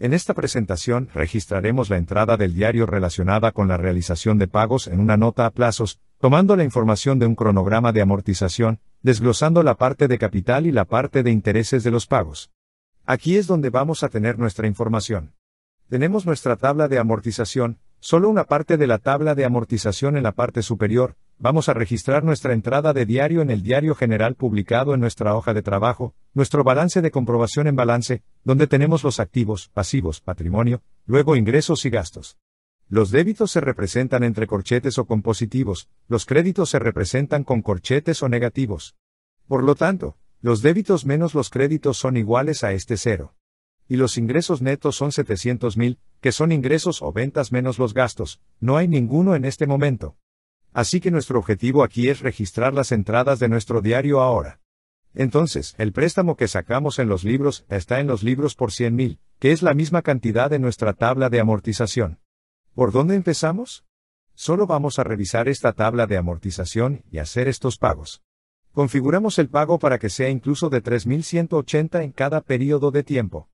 En esta presentación registraremos la entrada del diario relacionada con la realización de pagos en una nota a plazos, tomando la información de un cronograma de amortización, desglosando la parte de capital y la parte de intereses de los pagos. Aquí es donde vamos a tener nuestra información. Tenemos nuestra tabla de amortización, solo una parte de la tabla de amortización en la parte superior, Vamos a registrar nuestra entrada de diario en el diario general publicado en nuestra hoja de trabajo, nuestro balance de comprobación en balance, donde tenemos los activos, pasivos, patrimonio, luego ingresos y gastos. Los débitos se representan entre corchetes o con positivos, los créditos se representan con corchetes o negativos. Por lo tanto, los débitos menos los créditos son iguales a este cero. Y los ingresos netos son 700.000, que son ingresos o ventas menos los gastos, no hay ninguno en este momento. Así que nuestro objetivo aquí es registrar las entradas de nuestro diario ahora. Entonces, el préstamo que sacamos en los libros está en los libros por 100.000, que es la misma cantidad de nuestra tabla de amortización. ¿Por dónde empezamos? Solo vamos a revisar esta tabla de amortización y hacer estos pagos. Configuramos el pago para que sea incluso de 3.180 en cada periodo de tiempo.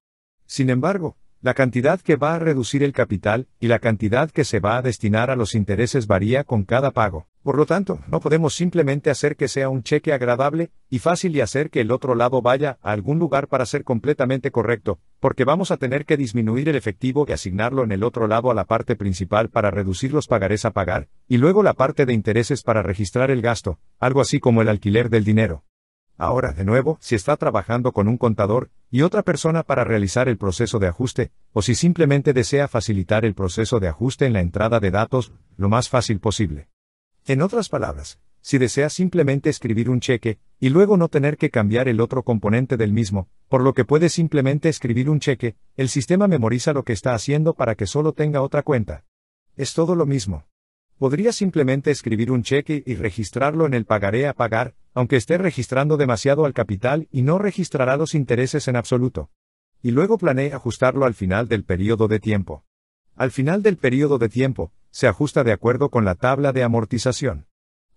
Sin embargo, la cantidad que va a reducir el capital y la cantidad que se va a destinar a los intereses varía con cada pago. Por lo tanto, no podemos simplemente hacer que sea un cheque agradable y fácil y hacer que el otro lado vaya a algún lugar para ser completamente correcto, porque vamos a tener que disminuir el efectivo y asignarlo en el otro lado a la parte principal para reducir los pagarés a pagar, y luego la parte de intereses para registrar el gasto, algo así como el alquiler del dinero. Ahora, de nuevo, si está trabajando con un contador y otra persona para realizar el proceso de ajuste, o si simplemente desea facilitar el proceso de ajuste en la entrada de datos, lo más fácil posible. En otras palabras, si desea simplemente escribir un cheque, y luego no tener que cambiar el otro componente del mismo, por lo que puede simplemente escribir un cheque, el sistema memoriza lo que está haciendo para que solo tenga otra cuenta. Es todo lo mismo. Podría simplemente escribir un cheque y registrarlo en el pagaré a pagar, aunque esté registrando demasiado al capital y no registrará los intereses en absoluto. Y luego planee ajustarlo al final del periodo de tiempo. Al final del periodo de tiempo, se ajusta de acuerdo con la tabla de amortización.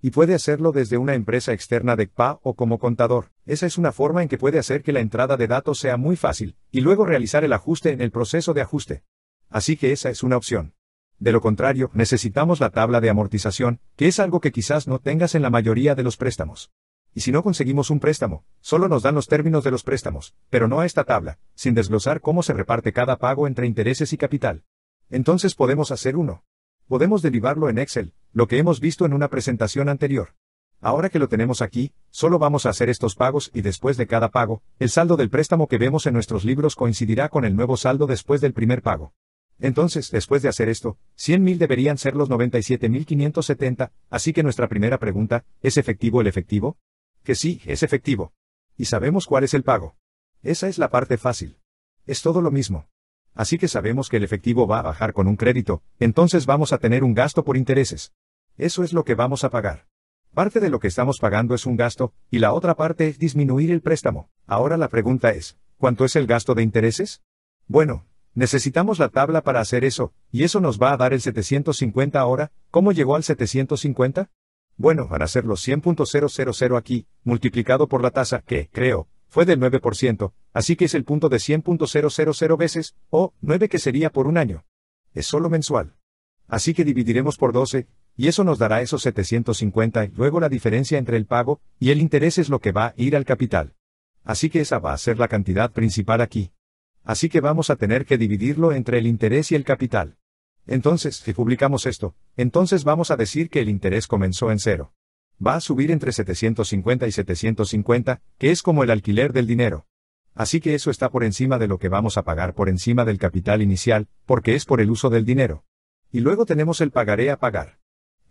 Y puede hacerlo desde una empresa externa de CPA o como contador. Esa es una forma en que puede hacer que la entrada de datos sea muy fácil, y luego realizar el ajuste en el proceso de ajuste. Así que esa es una opción. De lo contrario, necesitamos la tabla de amortización, que es algo que quizás no tengas en la mayoría de los préstamos. Y si no conseguimos un préstamo, solo nos dan los términos de los préstamos, pero no a esta tabla, sin desglosar cómo se reparte cada pago entre intereses y capital. Entonces podemos hacer uno. Podemos derivarlo en Excel, lo que hemos visto en una presentación anterior. Ahora que lo tenemos aquí, solo vamos a hacer estos pagos y después de cada pago, el saldo del préstamo que vemos en nuestros libros coincidirá con el nuevo saldo después del primer pago. Entonces, después de hacer esto, 100.000 deberían ser los 97.570, así que nuestra primera pregunta, ¿es efectivo el efectivo? que sí, es efectivo. Y sabemos cuál es el pago. Esa es la parte fácil. Es todo lo mismo. Así que sabemos que el efectivo va a bajar con un crédito, entonces vamos a tener un gasto por intereses. Eso es lo que vamos a pagar. Parte de lo que estamos pagando es un gasto, y la otra parte es disminuir el préstamo. Ahora la pregunta es, ¿cuánto es el gasto de intereses? Bueno, necesitamos la tabla para hacer eso, y eso nos va a dar el 750 ahora, ¿cómo llegó al 750? Bueno, van a ser los 100.000 aquí, multiplicado por la tasa que, creo, fue del 9%, así que es el punto de 100.000 veces, o 9 que sería por un año. Es solo mensual. Así que dividiremos por 12, y eso nos dará esos 750 y luego la diferencia entre el pago y el interés es lo que va a ir al capital. Así que esa va a ser la cantidad principal aquí. Así que vamos a tener que dividirlo entre el interés y el capital. Entonces, si publicamos esto, entonces vamos a decir que el interés comenzó en cero. Va a subir entre 750 y 750, que es como el alquiler del dinero. Así que eso está por encima de lo que vamos a pagar por encima del capital inicial, porque es por el uso del dinero. Y luego tenemos el pagaré a pagar.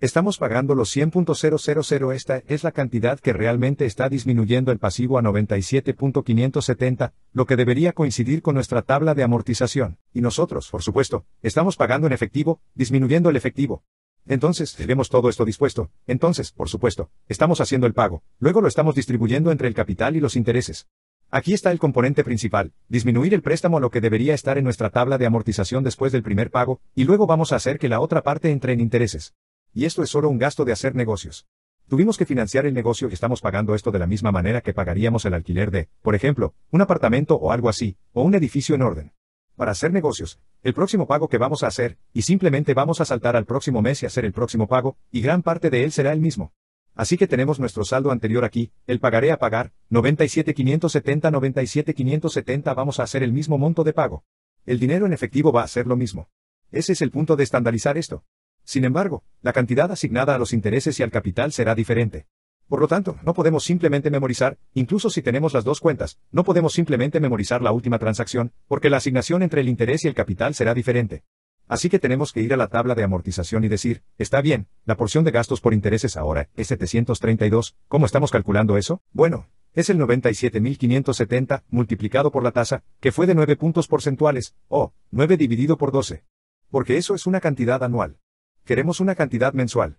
Estamos pagando los 100.000, esta es la cantidad que realmente está disminuyendo el pasivo a 97.570, lo que debería coincidir con nuestra tabla de amortización. Y nosotros, por supuesto, estamos pagando en efectivo, disminuyendo el efectivo. Entonces, tenemos todo esto dispuesto. Entonces, por supuesto, estamos haciendo el pago. Luego lo estamos distribuyendo entre el capital y los intereses. Aquí está el componente principal, disminuir el préstamo a lo que debería estar en nuestra tabla de amortización después del primer pago, y luego vamos a hacer que la otra parte entre en intereses. Y esto es solo un gasto de hacer negocios. Tuvimos que financiar el negocio y estamos pagando esto de la misma manera que pagaríamos el alquiler de, por ejemplo, un apartamento o algo así, o un edificio en orden. Para hacer negocios, el próximo pago que vamos a hacer, y simplemente vamos a saltar al próximo mes y hacer el próximo pago, y gran parte de él será el mismo. Así que tenemos nuestro saldo anterior aquí, el pagaré a pagar, 97,570 97,570 vamos a hacer el mismo monto de pago. El dinero en efectivo va a ser lo mismo. Ese es el punto de estandarizar esto. Sin embargo, la cantidad asignada a los intereses y al capital será diferente. Por lo tanto, no podemos simplemente memorizar, incluso si tenemos las dos cuentas, no podemos simplemente memorizar la última transacción, porque la asignación entre el interés y el capital será diferente. Así que tenemos que ir a la tabla de amortización y decir, está bien, la porción de gastos por intereses ahora es 732, ¿cómo estamos calculando eso? Bueno, es el 97.570 multiplicado por la tasa, que fue de 9 puntos porcentuales, o 9 dividido por 12. Porque eso es una cantidad anual. Queremos una cantidad mensual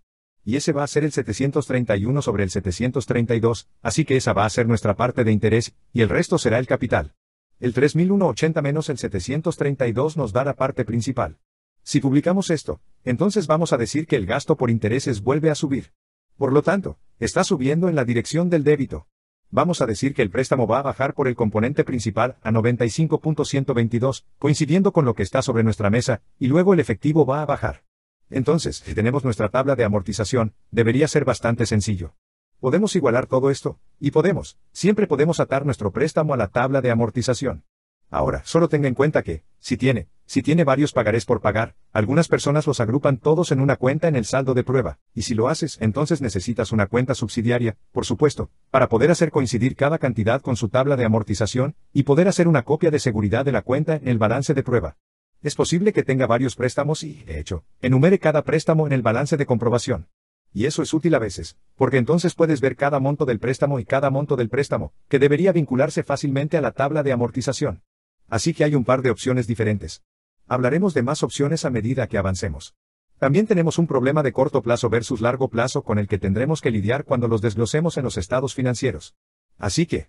y ese va a ser el 731 sobre el 732, así que esa va a ser nuestra parte de interés, y el resto será el capital. El 3180 menos el 732 nos da la parte principal. Si publicamos esto, entonces vamos a decir que el gasto por intereses vuelve a subir. Por lo tanto, está subiendo en la dirección del débito. Vamos a decir que el préstamo va a bajar por el componente principal a 95.122, coincidiendo con lo que está sobre nuestra mesa, y luego el efectivo va a bajar. Entonces, si tenemos nuestra tabla de amortización, debería ser bastante sencillo. Podemos igualar todo esto, y podemos, siempre podemos atar nuestro préstamo a la tabla de amortización. Ahora, solo tenga en cuenta que, si tiene, si tiene varios pagarés por pagar, algunas personas los agrupan todos en una cuenta en el saldo de prueba, y si lo haces, entonces necesitas una cuenta subsidiaria, por supuesto, para poder hacer coincidir cada cantidad con su tabla de amortización, y poder hacer una copia de seguridad de la cuenta en el balance de prueba. Es posible que tenga varios préstamos y, he hecho, enumere cada préstamo en el balance de comprobación. Y eso es útil a veces, porque entonces puedes ver cada monto del préstamo y cada monto del préstamo, que debería vincularse fácilmente a la tabla de amortización. Así que hay un par de opciones diferentes. Hablaremos de más opciones a medida que avancemos. También tenemos un problema de corto plazo versus largo plazo con el que tendremos que lidiar cuando los desglosemos en los estados financieros. Así que,